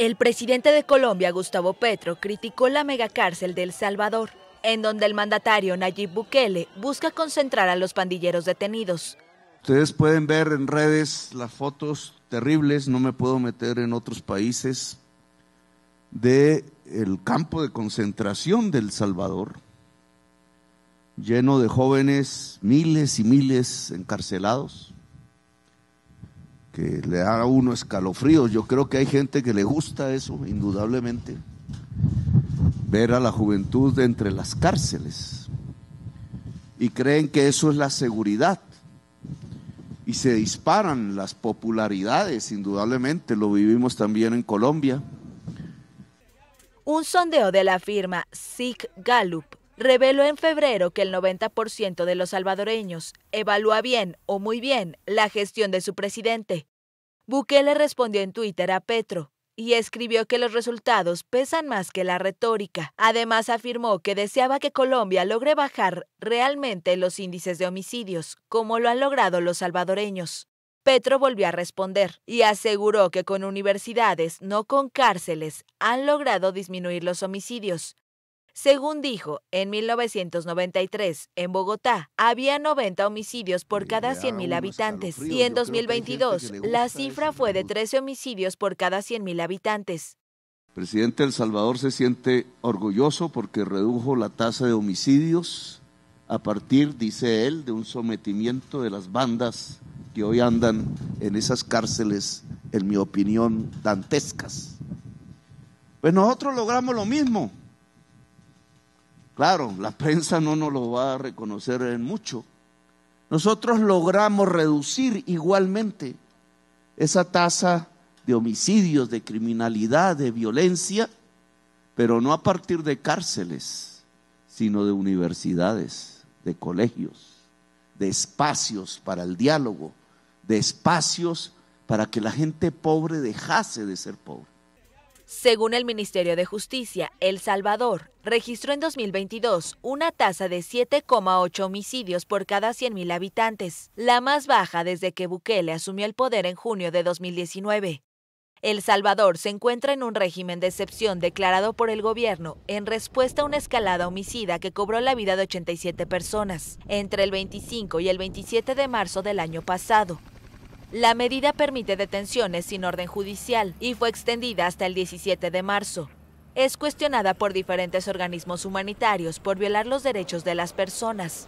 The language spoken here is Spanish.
El presidente de Colombia, Gustavo Petro, criticó la megacárcel de El Salvador, en donde el mandatario Nayib Bukele busca concentrar a los pandilleros detenidos. Ustedes pueden ver en redes las fotos terribles, no me puedo meter en otros países, de el campo de concentración de El Salvador, lleno de jóvenes, miles y miles encarcelados, le da uno escalofríos. Yo creo que hay gente que le gusta eso, indudablemente, ver a la juventud de entre las cárceles. Y creen que eso es la seguridad. Y se disparan las popularidades, indudablemente, lo vivimos también en Colombia. Un sondeo de la firma SIC Gallup reveló en febrero que el 90% de los salvadoreños evalúa bien o muy bien la gestión de su presidente. Bukele respondió en Twitter a Petro y escribió que los resultados pesan más que la retórica. Además afirmó que deseaba que Colombia logre bajar realmente los índices de homicidios, como lo han logrado los salvadoreños. Petro volvió a responder y aseguró que con universidades, no con cárceles, han logrado disminuir los homicidios, según dijo, en 1993, en Bogotá, había 90 homicidios por cada 100.000 habitantes y en 2022 la cifra fue de 13 homicidios por cada 100.000 habitantes. presidente El Salvador se siente orgulloso porque redujo la tasa de homicidios a partir, dice él, de un sometimiento de las bandas que hoy andan en esas cárceles, en mi opinión, dantescas. Pues nosotros logramos lo mismo Claro, la prensa no nos lo va a reconocer en mucho. Nosotros logramos reducir igualmente esa tasa de homicidios, de criminalidad, de violencia, pero no a partir de cárceles, sino de universidades, de colegios, de espacios para el diálogo, de espacios para que la gente pobre dejase de ser pobre. Según el Ministerio de Justicia, El Salvador registró en 2022 una tasa de 7,8 homicidios por cada 100.000 habitantes, la más baja desde que Bukele asumió el poder en junio de 2019. El Salvador se encuentra en un régimen de excepción declarado por el gobierno en respuesta a una escalada homicida que cobró la vida de 87 personas entre el 25 y el 27 de marzo del año pasado, la medida permite detenciones sin orden judicial y fue extendida hasta el 17 de marzo. Es cuestionada por diferentes organismos humanitarios por violar los derechos de las personas.